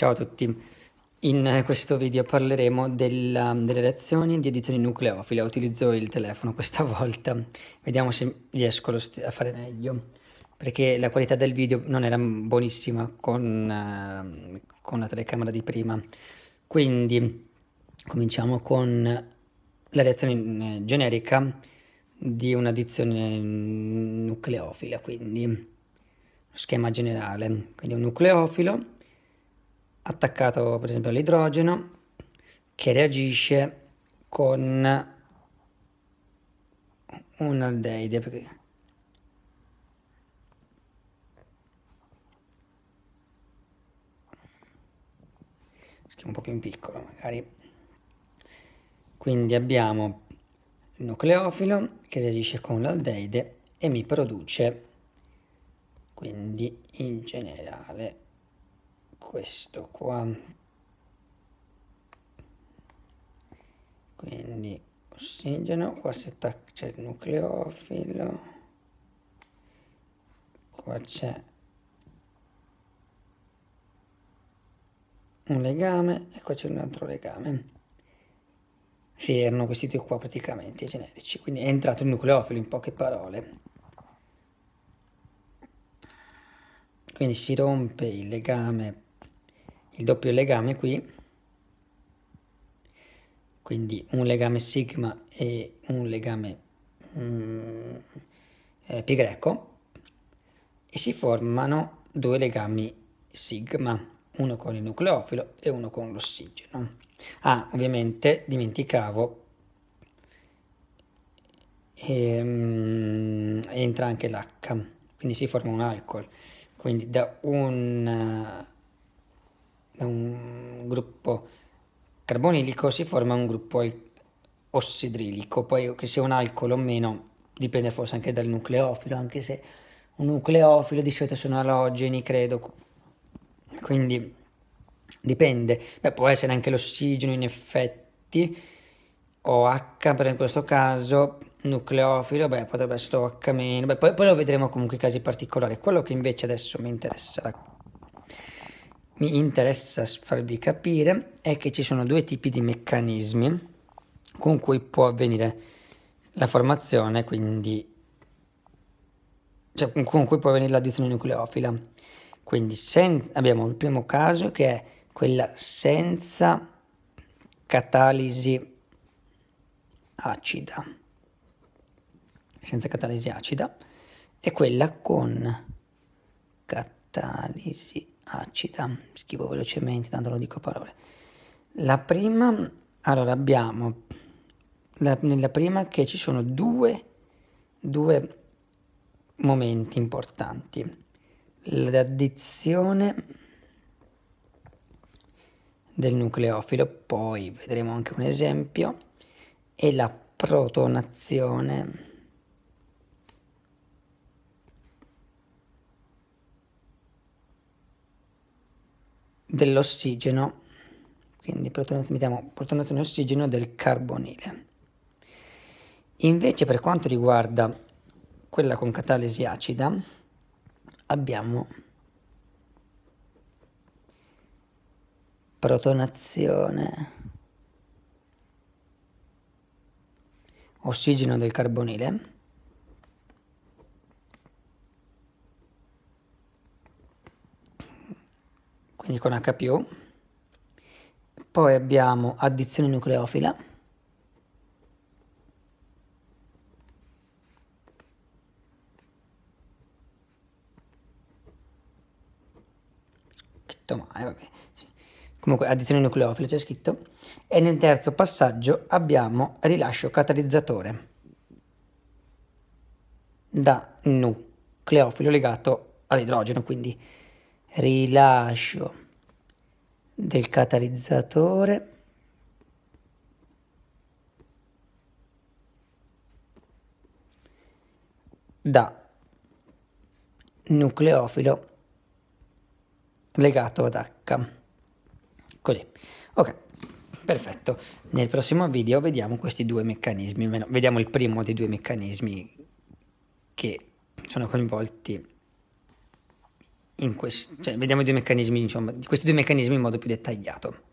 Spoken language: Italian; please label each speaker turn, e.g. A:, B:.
A: Ciao a tutti, in questo video parleremo della, delle reazioni di edizione nucleofile, utilizzo il telefono questa volta, vediamo se riesco a fare meglio, perché la qualità del video non era buonissima con, uh, con la telecamera di prima, quindi cominciamo con la reazione eh, generica di un'addizione mm, nucleofila, quindi schema generale, quindi un nucleofilo attaccato per esempio all'idrogeno che reagisce con un aldeide perché scrivo un po' più in piccolo magari quindi abbiamo il nucleofilo che reagisce con l'aldeide e mi produce quindi in generale questo qua quindi ossigeno qua c'è il nucleofilo qua c'è un legame e qua c'è un altro legame sì, erano questi due qua praticamente generici, quindi è entrato il nucleofilo in poche parole. Quindi si rompe il legame il doppio legame qui quindi un legame sigma e un legame mm, eh, pi greco e si formano due legami sigma uno con il nucleofilo e uno con l'ossigeno ah ovviamente dimenticavo ehm, entra anche l'H quindi si forma un alcol quindi da un da un gruppo carbonilico si forma un gruppo ossidrilico, poi che sia un alcol o meno dipende forse anche dal nucleofilo, anche se un nucleofilo di solito sono alogeni, credo, quindi dipende. Beh, può essere anche l'ossigeno in effetti, OH per in questo caso, nucleofilo, beh, potrebbe essere OH-, beh, poi, poi lo vedremo comunque i casi particolari. Quello che invece adesso mi interessa mi interessa farvi capire è che ci sono due tipi di meccanismi con cui può avvenire la formazione, quindi cioè con cui può avvenire l'addizione nucleofila. Quindi sen- abbiamo il primo caso che è quella senza catalisi acida, senza catalisi acida, e quella con catalisi acida acida, scrivo velocemente, tanto lo dico a parole. La prima, allora abbiamo, la, nella prima che ci sono due, due momenti importanti, l'addizione del nucleofilo, poi vedremo anche un esempio, e la protonazione dell'ossigeno, quindi mettiamo protonazione ossigeno del carbonile. Invece per quanto riguarda quella con catalisi acida abbiamo protonazione ossigeno del carbonile quindi con H+. Poi abbiamo addizione nucleofila. Scritto male, vabbè. Sì. Comunque addizione nucleofila c'è scritto. E nel terzo passaggio abbiamo rilascio catalizzatore da nucleofilo legato all'idrogeno, quindi rilascio del catalizzatore da nucleofilo legato ad H. Così. Ok, perfetto. Nel prossimo video vediamo questi due meccanismi, vediamo il primo dei due meccanismi che sono coinvolti quest- cioè, vediamo due diciamo, questi due meccanismi in modo più dettagliato.